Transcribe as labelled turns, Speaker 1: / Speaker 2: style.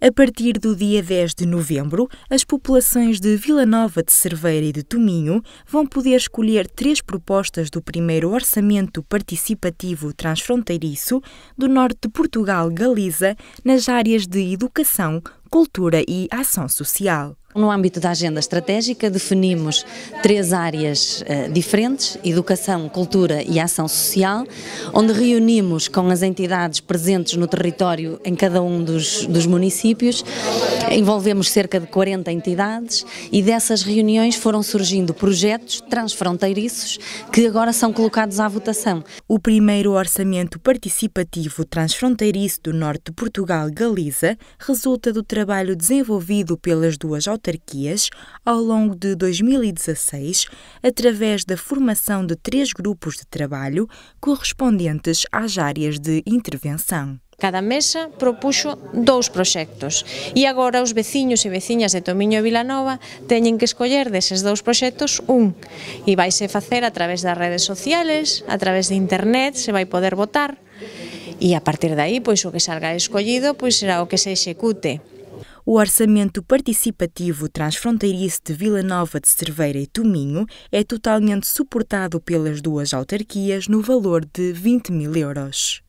Speaker 1: A partir do dia 10 de novembro, as populações de Vila Nova de Cerveira e de Tominho vão poder escolher três propostas do primeiro Orçamento Participativo Transfronteiriço do Norte de Portugal-Galiza nas áreas de
Speaker 2: Educação, Cultura e Ação Social. No âmbito da agenda estratégica, definimos três áreas uh, diferentes: educação, cultura e ação social, onde reunimos com as entidades presentes no território em cada um dos, dos municípios. Envolvemos cerca de 40 entidades e dessas reuniões foram surgindo projetos transfronteiriços que agora são colocados à votação. O
Speaker 1: primeiro orçamento participativo transfronteiriço do Norte de Portugal, Galiza, resulta do trabalho desenvolvido pelas duas autoridades autarquias ao longo de 2016, através da formação de três grupos de trabalho correspondentes às áreas de intervenção.
Speaker 3: Cada mesa propuxo dous proxectos e agora os veciños e veciñas de Tomiño e Nova teñen que escoller deses dous proxectos un e vai facer a través das redes sociales, a través de internet, se vai poder votar e a partir de aí pois o que salga escollido pois será o que se execute.
Speaker 1: O orçamento participativo transfronteiriço de Vila Nova de Cerveira e Tominho é totalmente suportado pelas duas autarquias no valor de 20 mil euros.